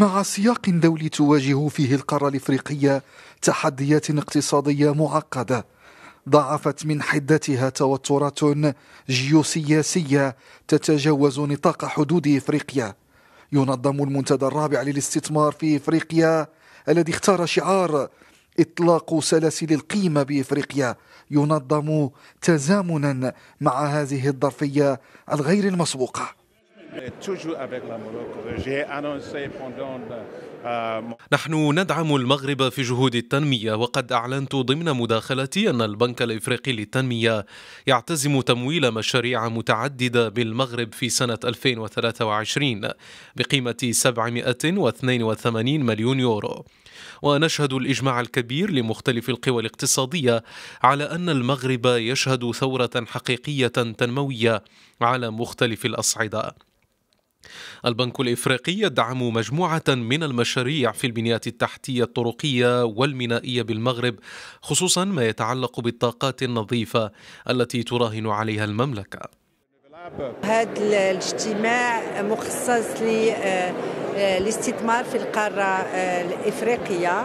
مع سياق دولي تواجه فيه القارة الإفريقية تحديات اقتصادية معقدة ضعفت من حدتها توترات جيوسياسية تتجاوز نطاق حدود إفريقيا ينظم المنتدى الرابع للاستثمار في إفريقيا الذي اختار شعار إطلاق سلاسل القيمة بإفريقيا ينظم تزامنا مع هذه الظرفية الغير المسبوقة Euh, نحن ندعم المغرب في جهود التنمية وقد أعلنت ضمن مداخلتي أن البنك الإفريقي للتنمية يعتزم تمويل مشاريع متعددة بالمغرب في سنة 2023 بقيمة 782 مليون يورو ونشهد الإجماع الكبير لمختلف القوى الاقتصادية على أن المغرب يشهد ثورة حقيقية تنموية على مختلف الأصعدة البنك الإفريقي يدعم مجموعة من المشاريع في البنيات التحتية الطرقية والمينائية بالمغرب خصوصا ما يتعلق بالطاقات النظيفة التي تراهن عليها المملكة هذا الاجتماع مخصص للاستثمار آه، آه، في القارة آه، الإفريقية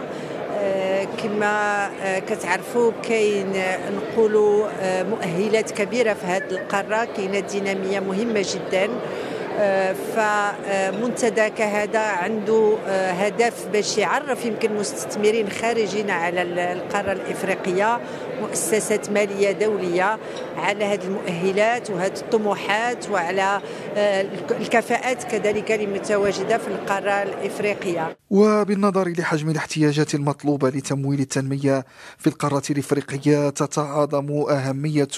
كما كتعرفوا كاين نقولوا مؤهلات كبيره في هذه القاره كاينه ديناميه مهمه جدا فمنتدى كهذا عنده آه، هدف باش يعرف يمكن مستثمرين خارجين على القاره الافريقيه مؤسسات ماليه دوليه على هذه المؤهلات وهذه الطموحات وعلى آه، الكفاءات كذلك المتواجده في القاره الافريقيه وبالنظر لحجم الاحتياجات المطلوبة لتمويل التنمية في القارة الإفريقية تتعاظم أهمية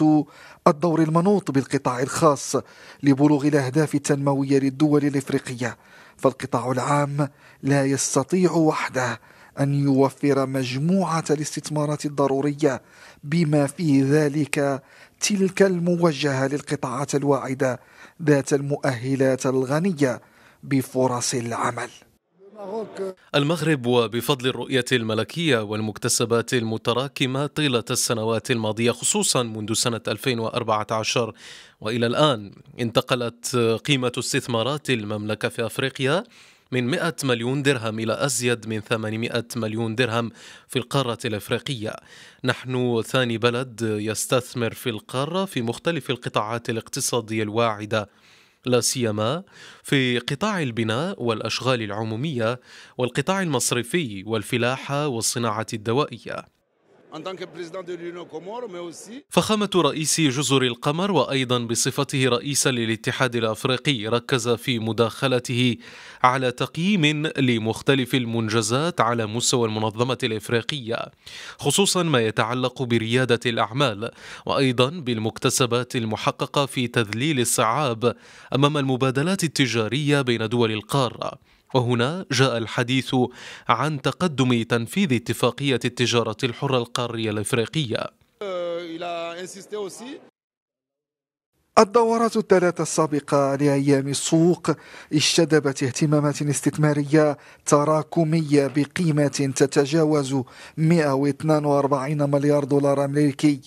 الدور المنوط بالقطاع الخاص لبلوغ الأهداف التنموية للدول الإفريقية فالقطاع العام لا يستطيع وحده أن يوفر مجموعة الاستثمارات الضرورية بما في ذلك تلك الموجهة للقطاعات الواعدة ذات المؤهلات الغنية بفرص العمل المغرب وبفضل الرؤية الملكية والمكتسبات المتراكمة طيلة السنوات الماضية خصوصا منذ سنة 2014 وإلى الآن انتقلت قيمة استثمارات المملكة في أفريقيا من 100 مليون درهم إلى أزيد من 800 مليون درهم في القارة الإفريقية نحن ثاني بلد يستثمر في القارة في مختلف القطاعات الاقتصادية الواعدة لا سيما في قطاع البناء والأشغال العمومية والقطاع المصرفي والفلاحة والصناعة الدوائية فخامة رئيس جزر القمر وأيضا بصفته رئيسا للاتحاد الأفريقي ركز في مداخلته على تقييم لمختلف المنجزات على مستوى المنظمة الإفريقية خصوصا ما يتعلق بريادة الأعمال وأيضا بالمكتسبات المحققة في تذليل الصعاب أمام المبادلات التجارية بين دول القارة وهنا جاء الحديث عن تقدم تنفيذ اتفاقية التجارة الحرة القارية الإفريقية الدورات الثلاثة السابقة لأيام السوق اجتذبت اهتمامات استثمارية تراكمية بقيمة تتجاوز 142 مليار دولار أمريكي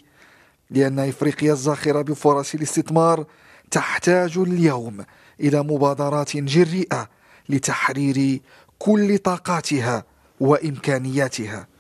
لأن إفريقيا الزاخرة بفرص الاستثمار تحتاج اليوم إلى مبادرات جريئة لتحرير كل طاقاتها وامكانياتها